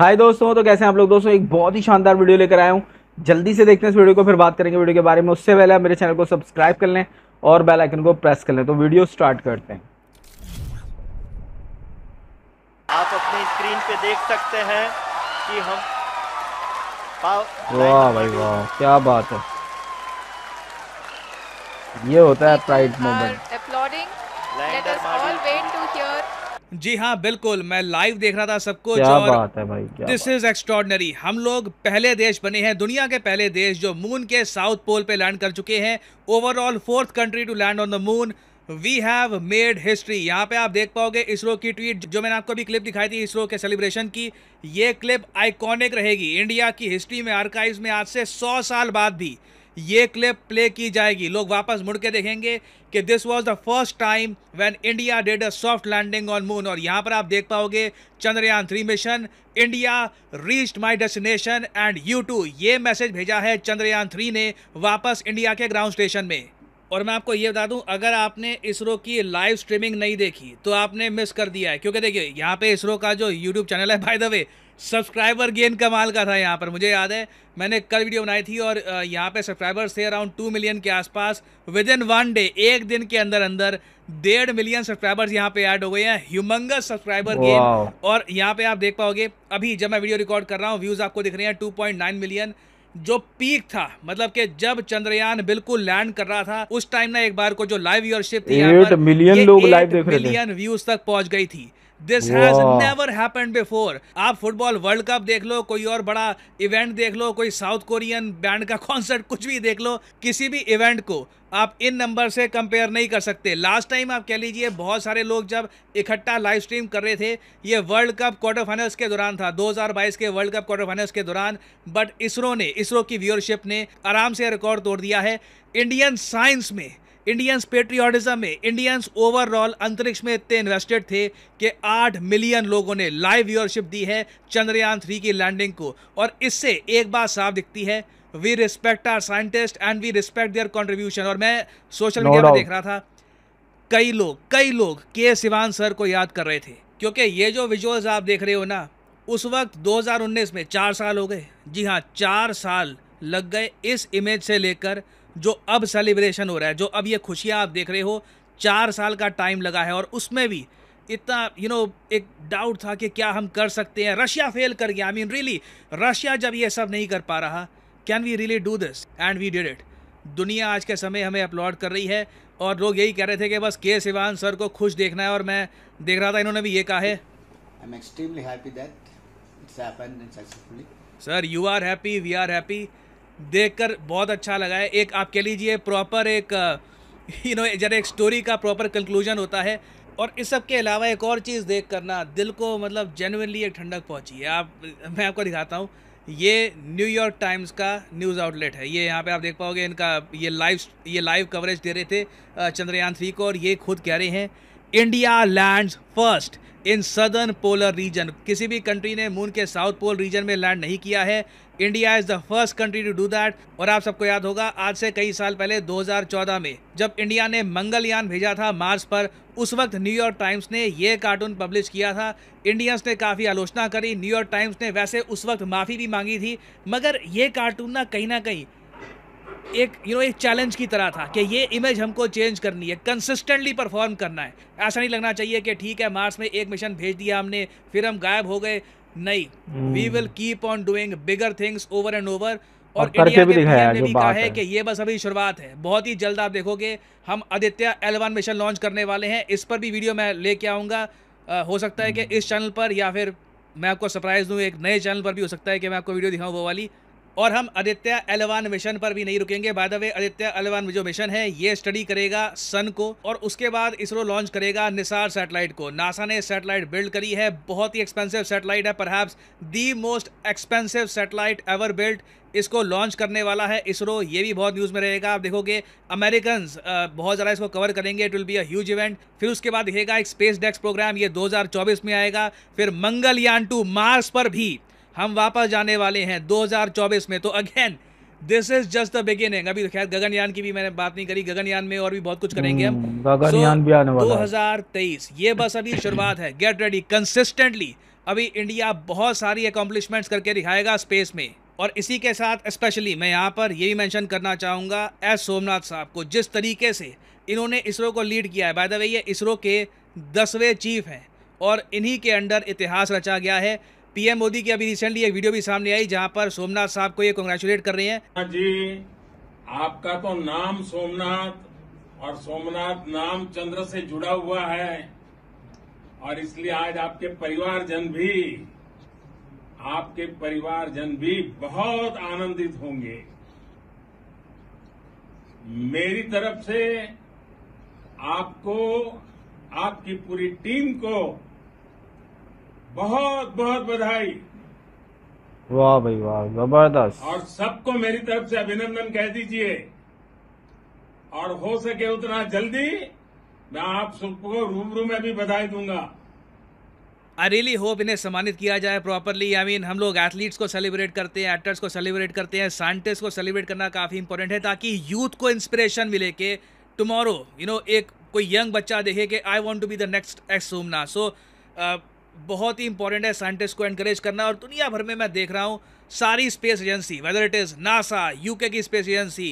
हाय दोस्तों तो कैसे हैं आप लोग दोस्तों एक बहुत ही शानदार वीडियो लेकर आया हूं जल्दी से देखते हैं इस वीडियो को फिर बात करेंगे वीडियो के बारे में उससे पहले मेरे चैनल को सब्सक्राइब कर लें और बेल आइकन को प्रेस कर लें तो वीडियो स्टार्ट करते हैं आप अपने स्क्रीन पे देख सकते हैं कि हम वाह भाई वाह क्या बात है ये होता है pride moment applauding let us all wait to hear जी हाँ बिल्कुल मैं लाइव देख रहा था सबको क्या और बात है भाई दिस इज एक्सट्रॉर्डनरी हम लोग पहले देश बने हैं दुनिया के पहले देश जो मून के साउथ पोल पे लैंड कर चुके हैं overall fourth country to land on the moon we have made history यहाँ पे आप देख पाओगे इसरो की ट्वीट जो मैंने आपको भी क्लिप दिखाई थी इसरो के सेलिब्रेशन की ये क्लिप आइकॉनिक रहेगी इंडिया की हिस्ट्री में आर्काइव में आज से सौ साल बाद भी ये क्लिप प्ले की जाएगी लोग वापस मुड़ के देखेंगे कि this was the first time when India did a soft landing on moon और यहाँ पर आप देख पाओगे Chandrayaan three mission India reached my destination and you too ये मैसेज भेजा है चंद्रयान थ्री ने वापस इंडिया के ग्राउंड स्टेशन में और मैं आपको ये बता दूं अगर आपने इसरो की लाइव स्ट्रीमिंग नहीं देखी तो आपने मिस कर दिया है क्योंकि देखिए यहाँ पे इसरो का जो यूट्यूब चैनल है by the way subscriber gain कमाल का था यहाँ पर मुझे याद है मैंने कल वीडियो बनाई थी और यहाँ पे सब्सक्राइबर्स थे अराउंड टू मिलियन के आसपास विद इन वन डे एक दिन के अंदर अंदर डेढ़ मिलियन सब्सक्राइबर्स यहाँ पे ऐड हो गए हैं ह्यूमंगस सब्सक्राइबर गेन और यहाँ पे आप देख पाओगे अभी जब मैं वीडियो रिकॉर्ड कर रहा हूँ व्यूज़ आपको दिख रहे हैं टू मिलियन जो पीक था मतलब कि जब चंद्रयान बिल्कुल लैंड कर रहा था उस टाइम ना एक बार को जो लाइव व्यूअरशिप थी मिलियन लोग लाइव देख रहे मिलियन व्यूज तक पहुंच गई थी this has never happened before आप फुटबॉल वर्ल्ड कप देख लो कोई और बड़ा इवेंट देख लो कोई साउथ कोरियन बैंड का कॉन्सर्ट कुछ भी देख लो किसी भी इवेंट को आप इन नंबर से कंपेयर नहीं कर सकते लास्ट टाइम आप कह लीजिए बहुत सारे लोग जब इकट्ठा लाइव स्ट्रीम कर रहे थे ये वर्ल्ड कप क्वार्टर फाइनल्स के दौरान था 2022 के वर्ल्ड कप क्वार्टर फाइनल्स के दौरान बट इसरो ने इसरो की व्यूअरशिप ने आराम से रिकॉर्ड तोड़ दिया है इंडियन साइंस में इंडियंस पेट्रियाटिज्म में इंडियंस ओवरऑल अंतरिक्ष में इतने इन्वेस्टेड थे कि 8 मिलियन लोगों ने लाइव व्यूअरशिप दी है चंद्रयान थ्री की लैंडिंग को और इससे एक बात साफ दिखती है we respect our scientist and we respect their contribution और मैं सोशल मीडिया no में देख रहा था कई लोग कई लोग के सिवान सर को याद कर रहे थे क्योंकि ये जो विजुअल्स आप देख रहे हो ना उस वक्त 2019 में चार साल हो गए जी हाँ चार साल लग गए इस इमेज से लेकर जो अब सेलिब्रेशन हो रहा है जो अब ये खुशियाँ आप देख रहे हो चार साल का टाइम लगा है और उसमें भी इतना यू you नो know, एक डाउट था कि क्या हम कर सकते हैं रशिया फेल कर गया आई मीन रियली रशिया जब ये सब नहीं कर पा रहा can we really do this and we did it दुनिया आज के समय हमें अपलोड कर रही है और लोग यही कह रहे थे कि बस के सिवान सर को खुश देखना है और मैं देख रहा था इन्होंने भी ये कहा है I am extremely happy that it's happened successfully sir you are happy we are happy देखकर बहुत अच्छा लगा है एक आप कह लीजिए प्रॉपर एक यू नो जरा एक स्टोरी का प्रॉपर कंक्लूजन होता है और इस सब के अलावा एक और चीज़ देख करना दिल को मतलब जेनविनली एक ठंडक पहुंची है आप मैं आपको दिखाता हूँ ये न्यूयॉर्क टाइम्स का न्यूज़ आउटलेट है ये यहाँ पे आप देख पाओगे इनका ये लाइव ये लाइव कवरेज दे रहे थे चंद्रयान थ्री को और ये खुद कह रहे हैं India land first in southern polar region किसी भी कंट्री ने मून के साउथ पोल रीजन में लैंड नहीं किया है India is the first country to do that और आप सबको याद होगा आज से कई साल पहले 2014 में जब इंडिया ने मंगलयान भेजा था मार्स पर उस वक्त न्यूयॉर्क टाइम्स ने यह कार्टून पब्लिश किया था इंडियंस ने काफ़ी आलोचना करी न्यूयॉर्क टाइम्स ने वैसे उस वक्त माफ़ी भी मांगी थी मगर ये कार्टून ना कहीं ना कहीं एक यू you नो know, एक चैलेंज की तरह था कि ये इमेज हमको चेंज करनी है कंसिस्टेंटली परफॉर्म करना है ऐसा नहीं लगना चाहिए कि ठीक है मार्स में एक मिशन भेज दिया हमने फिर हम गायब हो गए नहीं we will keep on doing bigger things over and over और इंडिया के पीएम ने भी कहा है कि ये बस अभी शुरुआत है बहुत ही जल्द आप देखोगे हम आदित्य एलवन मिशन लॉन्च करने वाले हैं इस पर भी वीडियो मैं लेके आऊँगा हो सकता है कि hmm. इस चैनल पर या फिर मैं आपको सरप्राइज दूँ एक नए चैनल पर भी हो सकता है कि मैं आपको वीडियो दिखाऊँ वो वाली और हम आदित्य एलवान मिशन पर भी नहीं रुकेंगे by the way Aditya L one जो मिशन है ये स्टडी करेगा सन को और उसके बाद इसरो लॉन्च करेगा निसार सैटेलाइट को नासा ने सैटेलाइट बिल्ड करी है बहुत ही एक्सपेंसिव सैटेलाइट है perhaps the most expensive satellite ever build इसको लॉन्च करने वाला है इसरो ये भी बहुत न्यूज़ में रहेगा आप देखोगे अमेरिकन बहुत ज़्यादा इसको कवर करेंगे it will be a huge event फिर उसके बाद दिखेगा एक स्पेस डेक्स प्रोग्राम ये 2024 में आएगा फिर मंगलयान टू मार्स पर भी हम वापस जाने वाले हैं 2024 में तो again this is just the beginning अभी तो खैर गगनयान की भी मैंने बात नहीं करी गगनयान में और भी बहुत कुछ करेंगे हम हम्म, गगनयान so, भी आने वाला 2023 ये बस अभी शुरुआत है गेट रेडी कंसिस्टेंटली अभी इंडिया बहुत सारी अकॉम्प्लिशमेंट्स करके दिखाएगा स्पेस में और इसी के साथ स्पेशली मैं यहाँ पर ये भी मैंशन करना चाहूँगा एस सोमनाथ साहब को जिस तरीके से इन्होंने इसरो को लीड किया है बाय द वे ये इसरो के दसवें चीफ हैं और इन्हीं के अंडर इतिहास रचा गया है पीएम मोदी की अभी रिसेंटली एक वीडियो भी सामने आई जहां पर सोमनाथ साहब को ये कॉन्ग्रेचुलेट कर रहे हैं हाँ जी आपका तो नाम सोमनाथ और सोमनाथ नाम चंद्र से जुड़ा हुआ है और इसलिए आज आपके परिवारजन भी आपके परिवारजन भी बहुत आनंदित होंगे मेरी तरफ से आपको आपकी पूरी टीम को बहुत बहुत बधाई वाह भाई वाह जबरदस्त और सबको मेरी तरफ से अभिनंदन कह दीजिए और हो सके उतना जल्दी मैं आप सबको रूबरू में भी बधाई दूंगा आई रियली होप इन्हें सम्मानित किया जाए प्रॉपरली आई मीन हम लोग एथलीट्स को सेलिब्रेट करते हैं एक्टर्स को सेलिब्रेट करते हैं साइंटिस्ट को सेलिब्रेट करना काफ़ी इंपॉर्टेंट है ताकि यूथ को इंस्पिरेशन मिले के टुमारो यू नो एक कोई यंग बच्चा देखे कि I want to be the next S Somanath so बहुत ही इंपॉर्टेंट है साइंटिस्ट को एनकरेज करना और दुनिया भर में मैं देख रहा हूँ सारी space agency whether it is NASA UK की space agency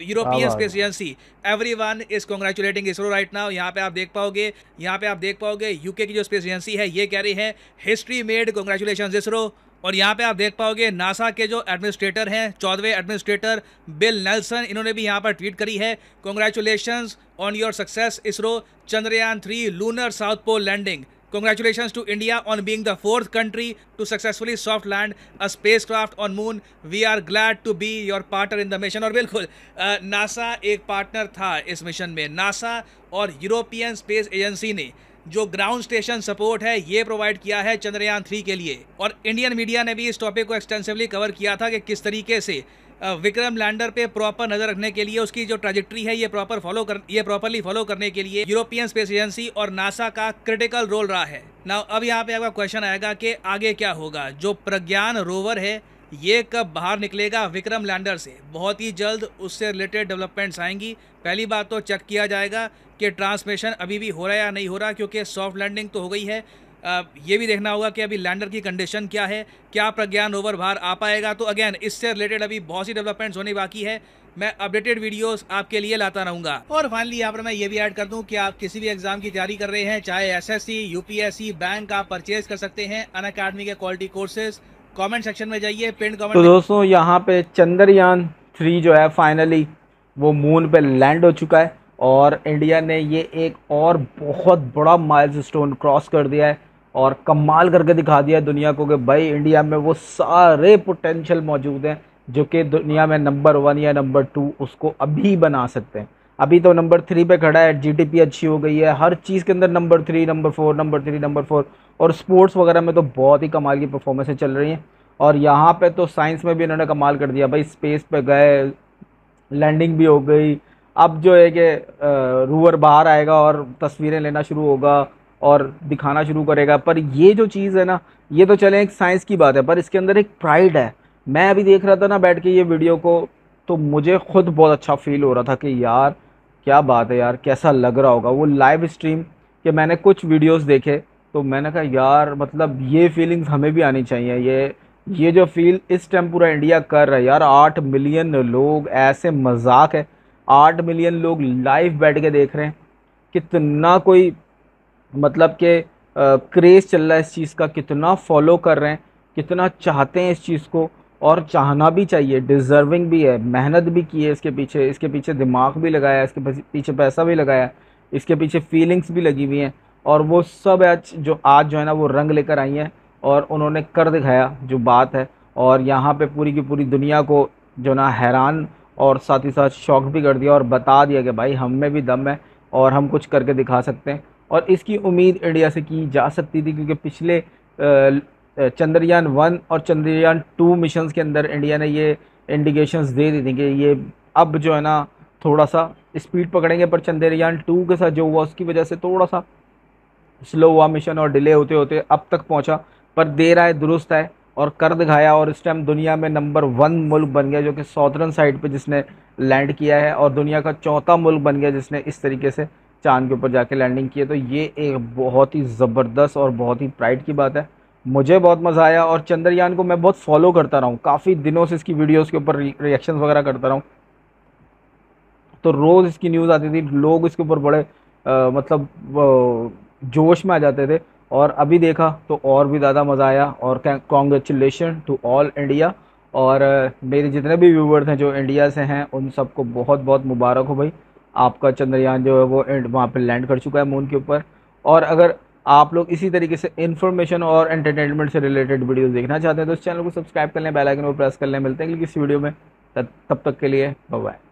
European space agency everyone is congratulating ISRO right now यहाँ पे आप देख पाओगे यहाँ पे आप देख पाओगे यूके की जो स्पेस एजेंसी है ये कह रही है हिस्ट्री मेड कॉन्ग्रेचुलेशन इसरो और यहाँ पे आप देख पाओगे नासा के जो एडमिनिस्ट्रेटर हैं चौदहवें एडमिनिस्ट्रेटर बिल नेल्सन इन्होंने भी यहाँ पर ट्वीट करी है congratulation on your success ISRO Chandrayaan three lunar south pole landing Congratulations to India on being the fourth country to successfully soft land a spacecraft on moon. We are glad to be your partner in the mission. और बिल्कुल NASA एक partner था इस mission में NASA और European space agency ने जो ground station support है ये प्रोवाइड किया है चंद्रयान थ्री के लिए और इंडियन मीडिया ने भी इस टॉपिक को एक्सटेंसिवली कवर किया था कि किस तरीके से विक्रम लैंडर पे प्रॉपर नजर रखने के लिए उसकी जो ट्रेजेक्ट्री है ये प्रॉपर फॉलो कर ये प्रॉपरली फॉलो करने के लिए यूरोपियन स्पेस एजेंसी और नासा का क्रिटिकल रोल रहा है ना अब यहाँ पे आपका क्वेश्चन आएगा कि आगे क्या होगा जो प्रज्ञान रोवर है ये कब बाहर निकलेगा विक्रम लैंडर से बहुत ही जल्द उससे रिलेटेड डेवलपमेंट्स आएंगी पहली बात तो चेक किया जाएगा कि ट्रांसमिशन अभी भी हो रहा है या नहीं हो रहा क्योंकि सॉफ्ट लैंडिंग तो हो गई है ये भी देखना होगा कि अभी लैंडर की कंडीशन क्या है क्या प्रज्ञान ओवर भार आ पाएगा तो अगेन इससे रिलेटेड अभी बहुत सी डेवलपमेंट्स होने बाकी है मैं अपडेटेड वीडियोस आपके लिए लाता रहूंगा और फाइनली यहाँ पर मैं ये भी ऐड कर दूं कि आप किसी भी एग्जाम की तैयारी कर रहे हैं चाहे एसएससी, यूपीएससी, बैंक आप परचेज कर सकते हैं अन अकेडमी के क्वालिटी कोर्सेज कमेंट सेक्शन में जाइए पिंड कमेंट तो दोस्तों यहाँ पे चंद्रयान थ्री जो है फाइनली वो मून पे लैंड हो चुका है और इंडिया ने ये एक और बहुत बड़ा स्टोन क्रॉस कर दिया है और कमाल करके दिखा दिया दुनिया को कि भाई इंडिया में वो सारे पोटेंशियल मौजूद हैं जो कि दुनिया में नंबर वन या नंबर टू उसको अभी बना सकते हैं अभी तो नंबर थ्री पे खड़ा है जीडीपी अच्छी हो गई है हर चीज़ के अंदर number three number four number three number four और स्पोर्ट्स वगैरह में तो बहुत ही कमाल की परफॉर्मेंसें चल रही हैं और यहाँ पे तो साइंस में भी इन्होंने कमाल कर दिया भाई स्पेस पे गए लैंडिंग भी हो गई अब जो है कि रूवर बाहर आएगा और तस्वीरें लेना शुरू होगा और दिखाना शुरू करेगा पर ये जो चीज़ है ना ये तो चलें एक साइंस की बात है पर इसके अंदर एक प्राइड है मैं अभी देख रहा था ना बैठ के ये वीडियो को तो मुझे ख़ुद बहुत अच्छा फील हो रहा था कि यार क्या बात है यार कैसा लग रहा होगा वो लाइव स्ट्रीम के मैंने कुछ वीडियोस देखे तो मैंने कहा यार मतलब ये फीलिंग्स हमें भी आनी चाहिए ये ये जो फील इस टाइम पूरा इंडिया कर रहा है यार आठ मिलियन लोग ऐसे मजाक है आठ मिलियन लोग लाइव बैठ के देख रहे हैं कितना कोई मतलब के क्रेज़ चल रहा है इस चीज़ का कितना फॉलो कर रहे हैं कितना चाहते हैं इस चीज़ को और चाहना भी चाहिए डिज़र्विंग भी है मेहनत भी की है इसके पीछे इसके पीछे दिमाग भी लगाया इसके पीछे पैसा भी लगाया इसके पीछे फीलिंग्स भी लगी हुई हैं और वो सब आज जो आज जो है ना वो रंग लेकर आई हैं और उन्होंने कर दिखाया जो बात है और यहाँ पे पूरी की पूरी दुनिया को जो ना हैरान और साथ ही साथ शौक भी कर दिया और बता दिया कि भाई हम में भी दम है और हम कुछ करके दिखा सकते हैं और इसकी उम्मीद इंडिया से की जा सकती थी क्योंकि पिछले चंद्रयान वन और चंद्रयान टू मिशन के अंदर इंडिया ने ये इंडिकेशंस दे दी थी कि ये अब जो है ना थोड़ा सा स्पीड पकड़ेंगे पर चंद्रयान टू के साथ जो हुआ उसकी वजह से थोड़ा सा स्लो हुआ मिशन और डिले होते होते अब तक पहुंचा पर देर आए दुरुस्त आए और कर दिखाया और इस टाइम दुनिया में नंबर वन मुल्क बन गया जो कि सौदर्न साइड पे जिसने लैंड किया है और दुनिया का चौथा मुल्क बन गया जिसने इस तरीके से चांद के ऊपर जाके लैंडिंग की है तो ये एक बहुत ही ज़बरदस्त और बहुत ही प्राइड की बात है मुझे बहुत मज़ा आया और चंद्रयान को मैं बहुत फॉलो करता रहा हूँ काफ़ी दिनों से इसकी वीडियोज़ के ऊपर रिएक्शन वगैरह करता रहा हूँ तो रोज़ इसकी न्यूज़ आती थी लोग इसके ऊपर बड़े आ, मतलब जोश में आ जाते थे और अभी देखा तो और भी ज़्यादा मज़ा आया और कॉन्ग्रेचुलेशन टू ऑल इंडिया और मेरे जितने भी व्यूवर्स हैं जो इंडिया से हैं उन सबको बहुत बहुत मुबारक हो भाई आपका चंद्रयान जो है वो एंड वहाँ पर लैंड कर चुका है मून के ऊपर और अगर आप लोग इसी तरीके से इन्फॉर्मेशन और एंटरटेनमेंट से रिलेटेड वीडियो देखना चाहते हैं तो इस चैनल को सब्सक्राइब कर लें बेलाइकन को प्रेस कर लें मिलते हैं किसी वीडियो में तब तक के लिए बाय